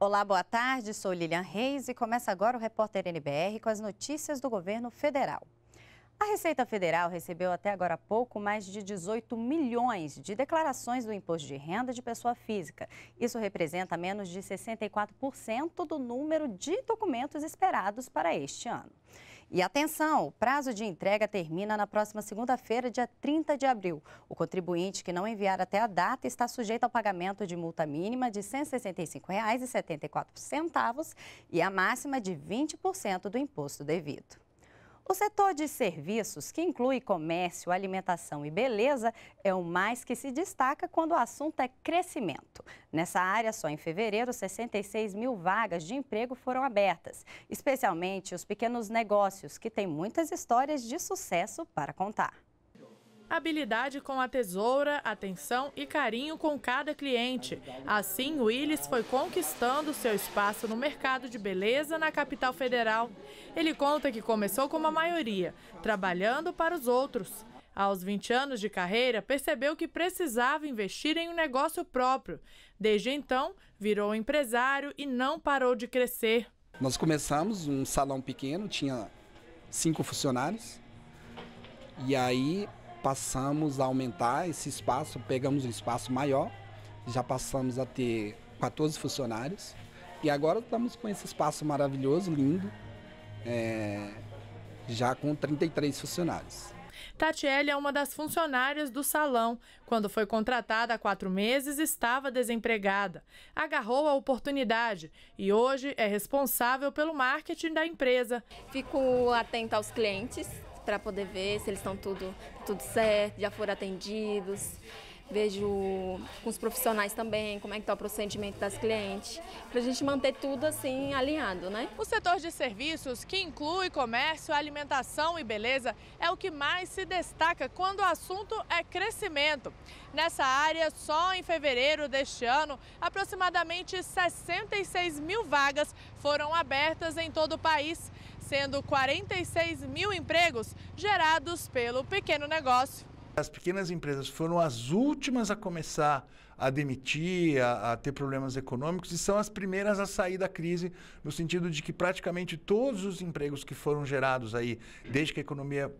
Olá, boa tarde. Sou Lilian Reis e começa agora o Repórter NBR com as notícias do governo federal. A Receita Federal recebeu até agora há pouco mais de 18 milhões de declarações do imposto de renda de pessoa física. Isso representa menos de 64% do número de documentos esperados para este ano. E atenção, o prazo de entrega termina na próxima segunda-feira, dia 30 de abril. O contribuinte que não enviar até a data está sujeito ao pagamento de multa mínima de R$ 165,74 e a máxima de 20% do imposto devido. O setor de serviços, que inclui comércio, alimentação e beleza, é o mais que se destaca quando o assunto é crescimento. Nessa área, só em fevereiro, 66 mil vagas de emprego foram abertas, especialmente os pequenos negócios, que têm muitas histórias de sucesso para contar habilidade com a tesoura, atenção e carinho com cada cliente. Assim, Willis foi conquistando seu espaço no mercado de beleza na capital federal. Ele conta que começou como a maioria, trabalhando para os outros. Aos 20 anos de carreira, percebeu que precisava investir em um negócio próprio. Desde então, virou empresário e não parou de crescer. Nós começamos um salão pequeno, tinha cinco funcionários. E aí passamos a aumentar esse espaço, pegamos um espaço maior, já passamos a ter 14 funcionários e agora estamos com esse espaço maravilhoso, lindo, é, já com 33 funcionários. Tatiele é uma das funcionárias do salão. Quando foi contratada há quatro meses, estava desempregada. Agarrou a oportunidade e hoje é responsável pelo marketing da empresa. Fico atenta aos clientes, para poder ver se eles estão tudo, tudo certo, já foram atendidos. Vejo com os profissionais também como é que está o procedimento das clientes, para a gente manter tudo assim alinhado, né? O setor de serviços, que inclui comércio, alimentação e beleza, é o que mais se destaca quando o assunto é crescimento. Nessa área, só em fevereiro deste ano, aproximadamente 66 mil vagas foram abertas em todo o país sendo 46 mil empregos gerados pelo pequeno negócio. As pequenas empresas foram as últimas a começar a demitir, a, a, ter problemas econômicos, e são as primeiras a sair da crise, no sentido de que praticamente todos os empregos que foram gerados aí, desde que a economia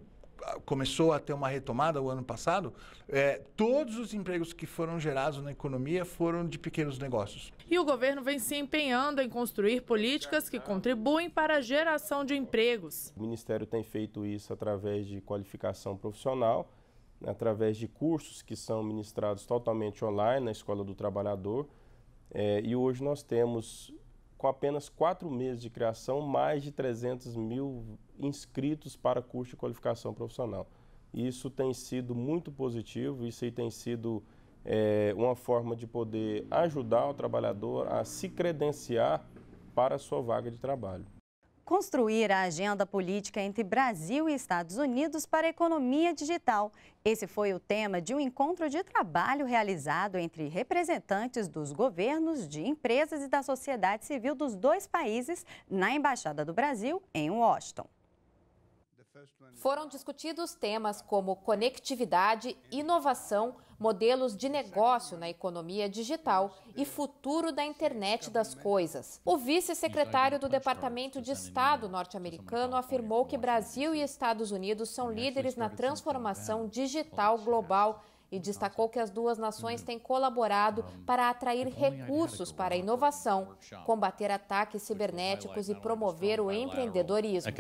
começou a ter uma retomada o ano passado, é, todos os empregos que foram gerados na economia foram de pequenos negócios. E o governo vem se empenhando em construir políticas que contribuem para a geração de empregos. O Ministério tem feito isso através de qualificação profissional, através de cursos que são ministrados totalmente online na Escola do Trabalhador. É, e hoje nós temos com apenas quatro meses de criação, mais de 300 mil inscritos para curso de qualificação profissional. Isso tem sido muito positivo, isso aí tem sido é, uma forma de poder ajudar o trabalhador a se credenciar para a sua vaga de trabalho construir a agenda política entre Brasil e Estados Unidos para a economia digital. Esse foi o tema de um encontro de trabalho realizado entre representantes dos governos, de empresas e da sociedade civil dos dois países na Embaixada do Brasil, em Washington. Foram discutidos temas como conectividade, inovação, modelos de negócio na economia digital e futuro da internet das coisas. O vice-secretário do Departamento de Estado norte-americano afirmou que Brasil e Estados Unidos são líderes na transformação digital global e destacou que as duas nações hum. têm colaborado hum. para atrair é recursos para a né? inovação, combater ataques cibernéticos e promover o empreendedorismo.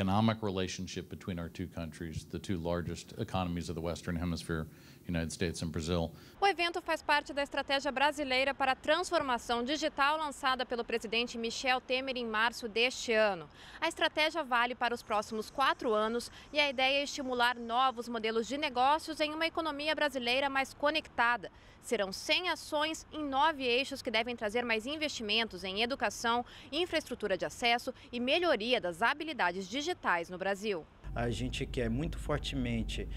O evento faz parte da estratégia brasileira para a transformação digital lançada pelo presidente Michel Temer em março deste ano. A estratégia vale para os próximos quatro anos e a ideia é estimular novos modelos de negócios em uma economia brasileira mais mais conectada. Serão 100 ações em nove eixos que devem trazer mais investimentos em educação, infraestrutura de acesso e melhoria das habilidades digitais no Brasil a gente quer muito fortemente uh,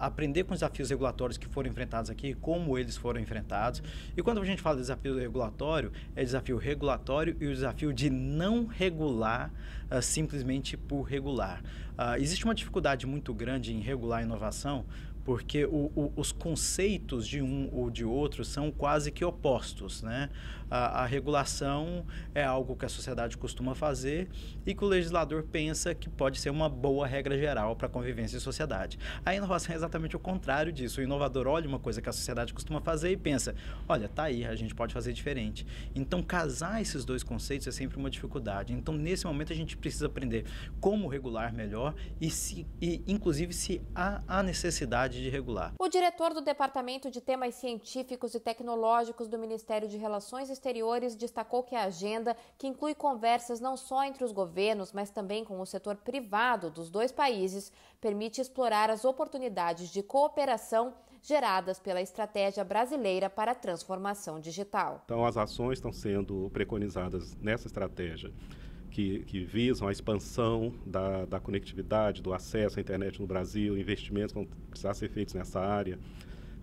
aprender com os desafios regulatórios que foram enfrentados aqui, como eles foram enfrentados. E quando a gente fala de desafio regulatório, é desafio regulatório e o desafio de não regular uh, simplesmente por regular. Uh, existe uma dificuldade muito grande em regular a inovação, porque o, o, os conceitos de um ou de outro são quase que opostos. Né? A, a, regulação é algo que a sociedade costuma fazer e que o legislador pensa que pode ser uma boa regra geral para a convivência em sociedade. A inovação é exatamente o contrário disso. O inovador olha uma coisa que a sociedade costuma fazer e pensa: olha, tá aí, a gente pode fazer diferente. Então, casar esses dois conceitos é sempre uma dificuldade. Então, nesse momento, a gente precisa aprender como regular melhor e, se, e inclusive, se há a necessidade de regular. O diretor do Departamento de Temas Científicos e Tecnológicos do Ministério de Relações Exteriores destacou que a agenda, que inclui conversas não só entre os governos, mas também com o setor privado dos dois países, permite explorar as oportunidades de cooperação geradas pela estratégia brasileira para a transformação digital. Então, as ações estão sendo preconizadas nessa estratégia que, que visam a expansão da, da conectividade, do acesso à internet no Brasil, investimentos que vão precisar ser feitos nessa área,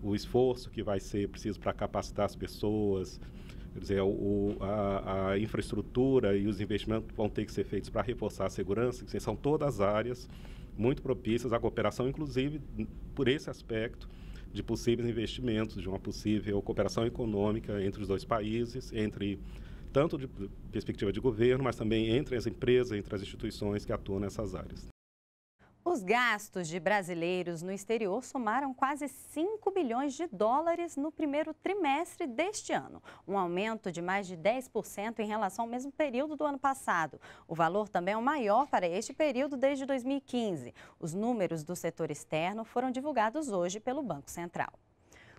o esforço que vai ser preciso para capacitar as pessoas, quer dizer, o, a, a, infraestrutura e os investimentos vão ter que ser feitos para reforçar a segurança, que são todas áreas muito propícias à cooperação, inclusive por esse aspecto de possíveis investimentos, de uma possível cooperação econômica entre os dois países, entre tanto de perspectiva de governo, mas também entre as empresas, entre as instituições que atuam nessas áreas. Os gastos de brasileiros no exterior somaram quase 5 bilhões de dólares no primeiro trimestre deste ano, um aumento de mais de 10% em relação ao mesmo período do ano passado. O valor também é o maior para este período desde 2015. Os números do setor externo foram divulgados hoje pelo Banco Central.